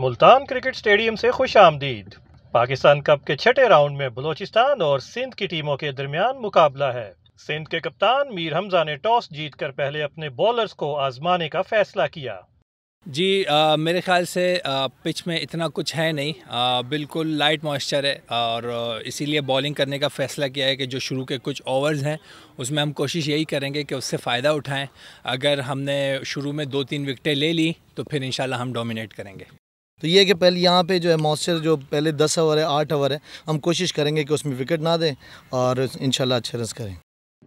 Multan cricket stadium से खुश आमदीद पाकिस्तान कप के छठे राउंड में बलोचिस्तान और सिंध की टीमों के दरमियान मुकाबला है सिंध के कप्तान मीर हमजा ने टॉस जीतकर पहले अपने बॉलर्स को आजमाने का फैसला किया जी आ, मेरे ख्याल से आ, पिच में इतना कुछ है नहीं आ, बिल्कुल लाइट मॉइस्चर है और इसीलिए बॉलिंग करने का फ़ैसला किया है कि जो शुरू के कुछ ओवर्स हैं उसमें हम कोशिश यही करेंगे कि उससे फ़ायदा उठाएं अगर हमने शुरू में दो तीन विकटें ले ली तो फिर इंशाल्लाह हम डोमिनेट करेंगे तो ये कि पहले यहाँ पे जो है मॉइस्चर जो पहले दस ओवर है आठ ओवर है हम कोशिश करेंगे कि उसमें विकेट ना दें और इन अच्छे रन करें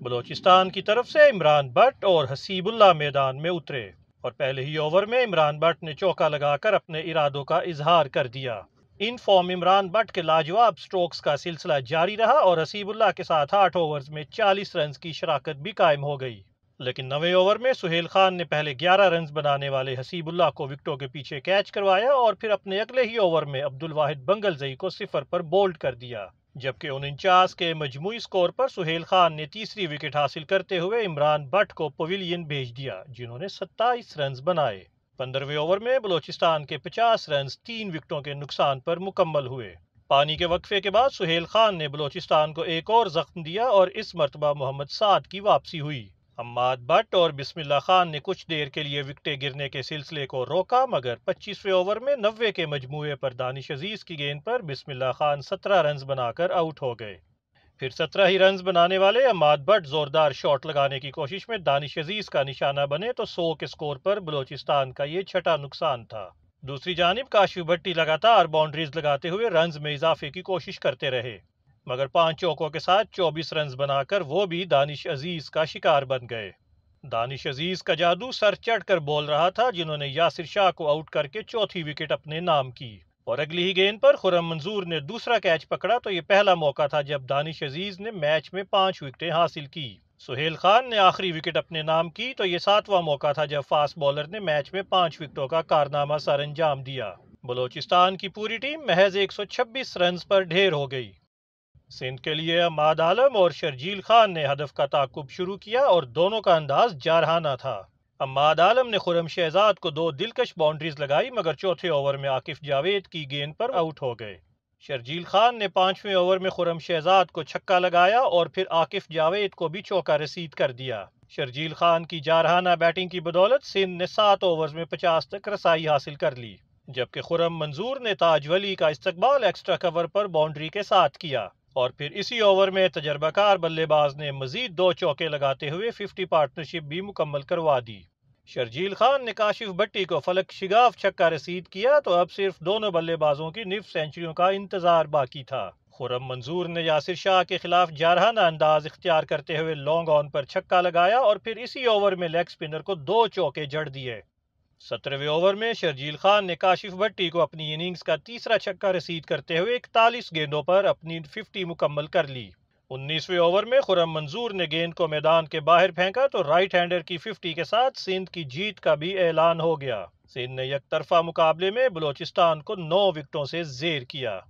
बलोचिस्तान की तरफ से इमरान भट्ट और हसीबुल्ला मैदान में उतरे और पहले ही ओवर में इमरान भट्ट ने चौका लगाकर अपने इरादों का इजहार कर दिया इन फॉर्म इमरान भट्ट के लाजवाब स्ट्रोक्स का सिलसिला जारी रहा और हसीबुल्ला के साथ आठ ओवर्स में 40 रन की शराकत भी कायम हो गई लेकिन नवे ओवर में सुहेल खान ने पहले 11 रन बनाने वाले हसीबुल्ला को विकटों के पीछे कैच करवाया और फिर अपने अगले ही ओवर में अब्दुल वाहिद बंगलजई को सिफर पर बोल्ड कर दिया जबकि उनचास के मजमू स्कोर पर सुहेल खान ने तीसरी विकेट हासिल करते हुए इमरान भट्ट को पवेलियन भेज दिया जिन्होंने सत्ताईस रन बनाए पंद्रहवें ओवर में बलोचिस्तान के पचास रन तीन विकटों के नुकसान पर मुकम्मल हुए पानी के वक्फे के बाद सुहेल खान ने बलोचिस्तान को एक और जख्म दिया और इस मरतबा मोहम्मद साद की वापसी हुई अम्माद भट्ट और बिस्मिल्ला खान ने कुछ देर के लिए विकटें गिरने के सिलसिले को रोका मगर पच्चीसवें ओवर में नब्बे के मजमुए पर दानिश अजीज़ की गेंद पर बिस्मिल्ला खान सत्रह रन बनाकर आउट हो गए फिर सत्रह ही रन बनाने वाले अम्माद भट्ट जोरदार शॉट लगाने की कोशिश में दानिश अजीज़ का निशाना बने तो सौ के स्कोर पर बलोचिस्तान का ये छठा नुकसान था दूसरी जानब काशिव भट्टी लगातार बाउंड्रीज लगाते हुए रन में इजाफे की कोशिश करते रहे मगर पांच चौकों के साथ 24 रन बनाकर वो भी दानिश अजीज का शिकार बन गए दानिश अजीज का जादू सर चढ़कर बोल रहा था जिन्होंने यासिर शाह को आउट करके चौथी विकेट अपने नाम की और अगली ही गेंद पर खुरम मंजूर ने दूसरा कैच पकड़ा तो ये पहला मौका था जब दानिश अजीज ने मैच में पांच विकेटें हासिल की सुहेल खान ने आखिरी विकेट अपने नाम की तो ये सातवां मौका था जब फास्ट बॉलर ने मैच में पांच विकेटों का कारनामा सर अंजाम दिया बलोचिस्तान की पूरी टीम महज 126 रन पर ढेर हो गई सिंध के लिए अमाद आलम और शर्जील खान ने हदफ का ताकुब शुरू किया और दोनों का अंदाज जारहाना था अमाद आलम ने खुरम शहजाद को दो दिलकश बाउंड्रीज लगाई मगर चौथे ओवर में आकिफ जावेद की गेंद पर आउट हो गए शर्जील खान ने पांचवें ओवर में खुरम शहजाद को छक्का लगाया और फिर आकिफ जावेद को भी चौका रसीद कर दिया शर्जील खान की जारहाना बैटिंग की बदौलत सिंध ने सात ओवर में पचास तक रसाई हासिल कर ली जबकि खुरम मंजूर ने ताजवली का इस्तकबाल एक्स्ट्रा कवर पर बाउंड्री के साथ किया और फिर इसी ओवर में तजर्बाकार बल्लेबाज ने मजीद दो चौके लगाते हुए फिफ्टी पार्टनरशिप भी मुकम्मल करवा दी शर्जील खान ने काशिफ भट्टी को फलक शिगाफ छक्का रसीद किया तो अब सिर्फ दोनों बल्लेबाजों की निफ सेंचुरियों का इंतजार बाकी था खुरम मंजूर ने यासिर शाह के खिलाफ जारहाना अंदाज इख्तियार करते हुए लॉन्ग ऑन पर छक्का लगाया और फिर इसी ओवर में लेग स्पिनर को दो चौके जड़ दिए सत्रहवें ओवर में शर्जील खान ने काशिफ भट्टी को अपनी इनिंग्स का तीसरा छक्का रसीद करते हुए इकतालीस गेंदों पर अपनी फिफ्टी मुकम्मल कर ली उन्नीसवें ओवर में खुरम मंजूर ने गेंद को मैदान के बाहर फेंका तो राइट हैंडर की फिफ्टी के साथ सिंध की जीत का भी ऐलान हो गया सिंध ने एक तरफा मुकाबले में बलोचिस्तान को नौ विकटों से जेर किया